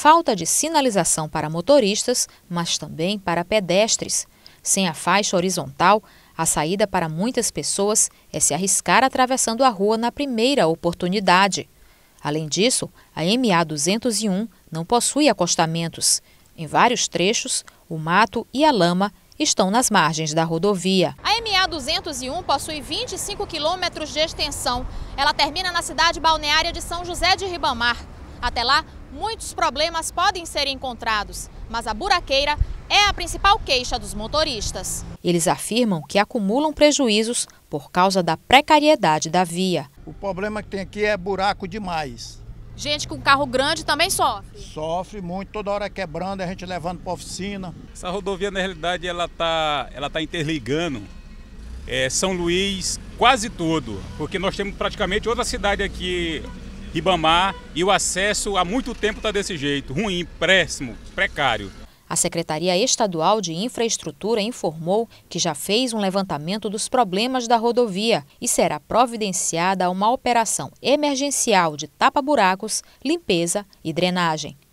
falta de sinalização para motoristas, mas também para pedestres. Sem a faixa horizontal, a saída para muitas pessoas é se arriscar atravessando a rua na primeira oportunidade. Além disso, a MA 201 não possui acostamentos. Em vários trechos, o mato e a lama estão nas margens da rodovia. A MA 201 possui 25 quilômetros de extensão. Ela termina na cidade balneária de São José de Ribamar. Até lá, muitos problemas podem ser encontrados, mas a buraqueira é a principal queixa dos motoristas. Eles afirmam que acumulam prejuízos por causa da precariedade da via. O problema que tem aqui é buraco demais. Gente com carro grande também sofre? Sofre muito, toda hora é quebrando, é a gente levando para oficina. Essa rodovia, na realidade, ela está ela tá interligando é, São Luís quase todo, porque nós temos praticamente outra cidade aqui Ribamar e o acesso há muito tempo está desse jeito, ruim, péssimo, precário. A Secretaria Estadual de Infraestrutura informou que já fez um levantamento dos problemas da rodovia e será providenciada uma operação emergencial de tapa-buracos, limpeza e drenagem.